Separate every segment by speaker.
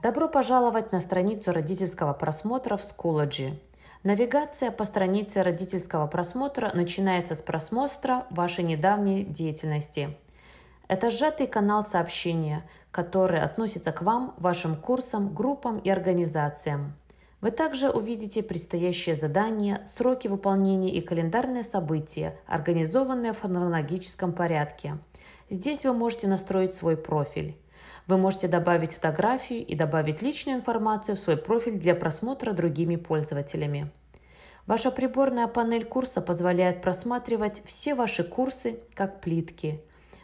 Speaker 1: Добро пожаловать на страницу родительского просмотра в Schoology. Навигация по странице родительского просмотра начинается с просмотра вашей недавней деятельности. Это сжатый канал сообщения, который относится к вам, вашим курсам, группам и организациям. Вы также увидите предстоящие задания, сроки выполнения и календарные события, организованные в хронологическом порядке. Здесь вы можете настроить свой профиль. Вы можете добавить фотографию и добавить личную информацию в свой профиль для просмотра другими пользователями. Ваша приборная панель курса позволяет просматривать все ваши курсы как плитки.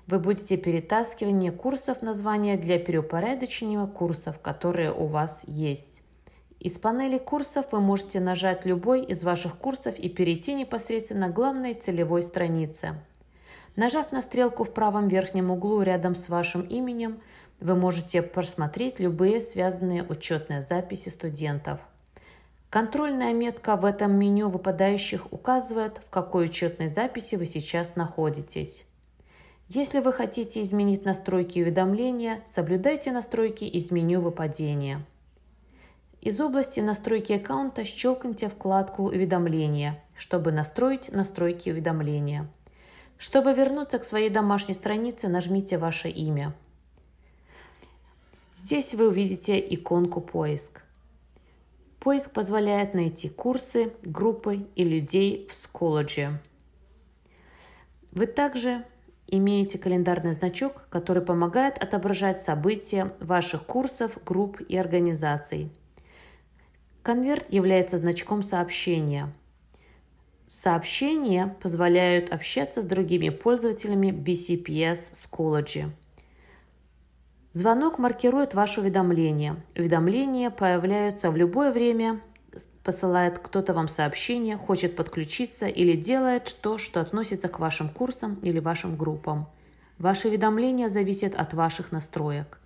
Speaker 1: Вы будете перетаскивание курсов названия для переупорядочения курсов, которые у вас есть. Из панели курсов вы можете нажать любой из ваших курсов и перейти непосредственно к главной целевой странице. Нажав на стрелку в правом верхнем углу рядом с вашим именем, вы можете просмотреть любые связанные учетные записи студентов. Контрольная метка в этом меню выпадающих указывает, в какой учетной записи вы сейчас находитесь. Если вы хотите изменить настройки уведомления, соблюдайте настройки из меню выпадения. Из области настройки аккаунта щелкните вкладку «Уведомления», чтобы настроить настройки уведомления. Чтобы вернуться к своей домашней странице, нажмите ваше имя – Здесь вы увидите иконку «Поиск». Поиск позволяет найти курсы, группы и людей в Schoology. Вы также имеете календарный значок, который помогает отображать события ваших курсов, групп и организаций. Конверт является значком сообщения. Сообщения позволяют общаться с другими пользователями BCPS Schoology. Звонок маркирует ваше уведомление. Уведомления появляются в любое время, посылает кто-то вам сообщение, хочет подключиться или делает то, что относится к вашим курсам или вашим группам. Ваши уведомления зависят от ваших настроек.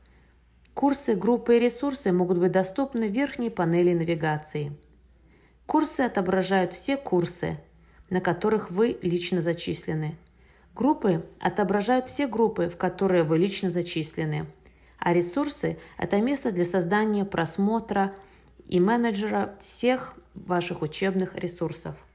Speaker 1: Курсы, группы и ресурсы могут быть доступны в верхней панели навигации. Курсы отображают все курсы, на которых вы лично зачислены. Группы отображают все группы, в которые вы лично зачислены а ресурсы – это место для создания просмотра и менеджера всех ваших учебных ресурсов.